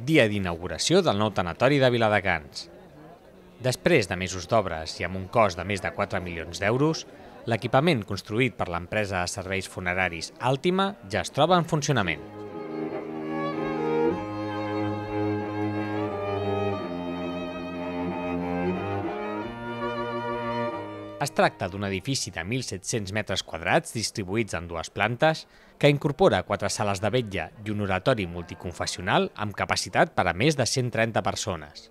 dia d'inauguració del nou tanatori de Viladecans. Després de mesos d'obres i amb un cost de més de 4 milions d'euros, l'equipament construït per l'empresa de serveis funeraris Altima ja es troba en funcionament. Es tracta d'un edifici de 1.700 metres quadrats distribuïts en dues plantes que incorpora quatre sales de vetlla i un oratori multiconfessional amb capacitat per a més de 130 persones.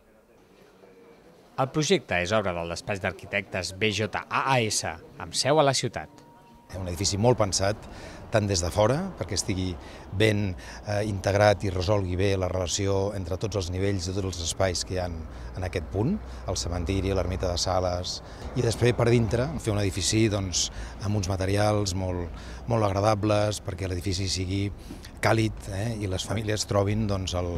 El projecte és obra del despatx d'arquitectes BJAAS, amb seu a la ciutat. Eh, un edifici molt pensat, tant des de fora, perquè estigui ben eh, integrat i resolgui bé la relació entre tots els nivells i tots els espais que hi ha en aquest punt, el cementiri, l'ermita de Sales, i després per dintre fer un edifici doncs, amb uns materials molt, molt agradables perquè l'edifici sigui càlid eh, i les famílies trobin doncs, el,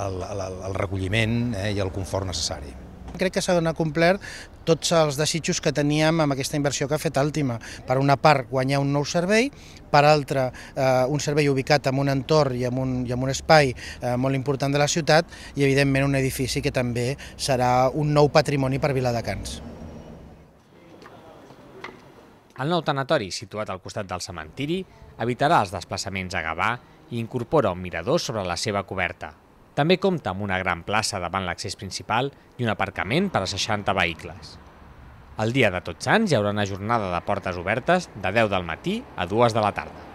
el, el, el recolliment eh, i el confort necessari. Crec que s'ha donat complert tots els desitjos que teníem amb aquesta inversió que ha fet Altima. Per una part, guanyar un nou servei, per altra, eh, un servei ubicat en un entorn i en un, i en un espai eh, molt important de la ciutat i, evidentment, un edifici que també serà un nou patrimoni per Viladecans. El nou tanatori, situat al costat del cementiri, evitarà els desplaçaments a Gavà i incorpora un mirador sobre la seva coberta. També compta amb una gran plaça davant l'accés principal i un aparcament per a 60 vehicles. El dia de Tots Sants hi haurà una jornada de portes obertes de 10 del matí a 2 de la tarda.